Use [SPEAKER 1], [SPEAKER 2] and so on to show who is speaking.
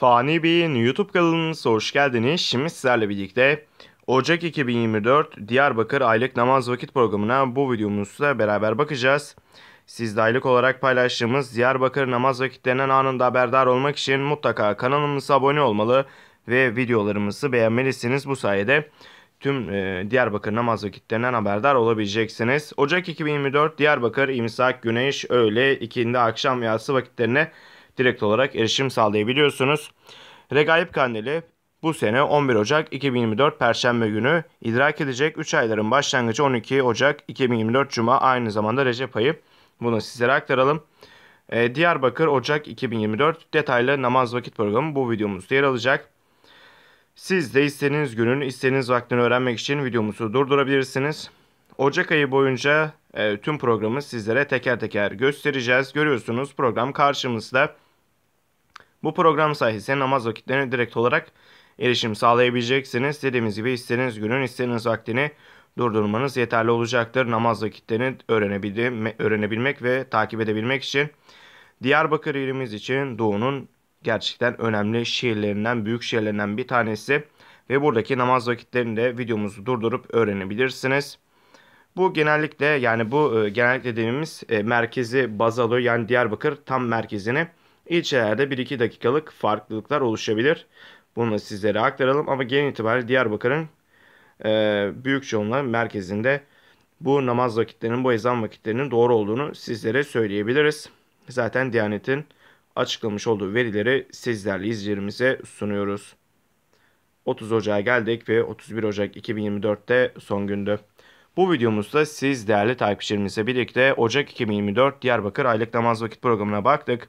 [SPEAKER 1] Fani Bey'in YouTube kanalımıza hoş geldiniz. Şimdi sizlerle birlikte Ocak 2024 Diyarbakır Aylık Namaz Vakit programına bu videomuzla beraber bakacağız. Sizde aylık olarak paylaştığımız Diyarbakır namaz vakitlerinden anında haberdar olmak için mutlaka kanalımıza abone olmalı ve videolarımızı beğenmelisiniz. Bu sayede tüm e, Diyarbakır namaz vakitlerinden haberdar olabileceksiniz. Ocak 2024 Diyarbakır imsak Güneş öğle ikindi akşam yatsı vakitlerine direkt olarak erişim sağlayabiliyorsunuz. Regaip Kandili bu sene 11 Ocak 2024 Perşembe günü idrak edecek 3 ayların başlangıcı 12 Ocak 2024 Cuma aynı zamanda Recep ayı. Bunu sizlere aktaralım. Ee, Diyarbakır Ocak 2024 detaylı namaz vakit programı bu videomuzda yer alacak. Siz de istediğiniz günün istediğiniz vaktini öğrenmek için videomuzu durdurabilirsiniz. Ocak ayı boyunca e, tüm programı sizlere teker teker göstereceğiz. Görüyorsunuz program karşımızda. Bu program sayesinde namaz vakitlerine direkt olarak erişim sağlayabileceksiniz. Dediğimiz gibi istediğiniz günün istediğiniz vaktini durdurmanız yeterli olacaktır. Namaz vakitlerini öğrenebilmek ve takip edebilmek için Diyarbakır ilimiz için Doğu'nun gerçekten önemli şehirlerinden, büyük şehirlerinden bir tanesi. Ve buradaki namaz vakitlerini de videomuzu durdurup öğrenebilirsiniz. Bu genellikle yani bu e, genellikle dediğimiz e, merkezi baz alıyor. Yani Diyarbakır tam merkezini İlçelerde 1-2 dakikalık farklılıklar oluşabilir. Bunu sizlere aktaralım ama genel itibariyle Diyarbakır'ın e, büyük çoğunluğu merkezinde bu namaz vakitlerinin, bu ezan vakitlerinin doğru olduğunu sizlere söyleyebiliriz. Zaten Diyanet'in açıklamış olduğu verileri sizlerle izleyicilerimize sunuyoruz. 30 Ocak'a geldik ve 31 Ocak 2024'te son gündü. Bu videomuzda siz değerli takipçilerimizle birlikte Ocak 2024 Diyarbakır Aylık Namaz Vakit Programı'na baktık.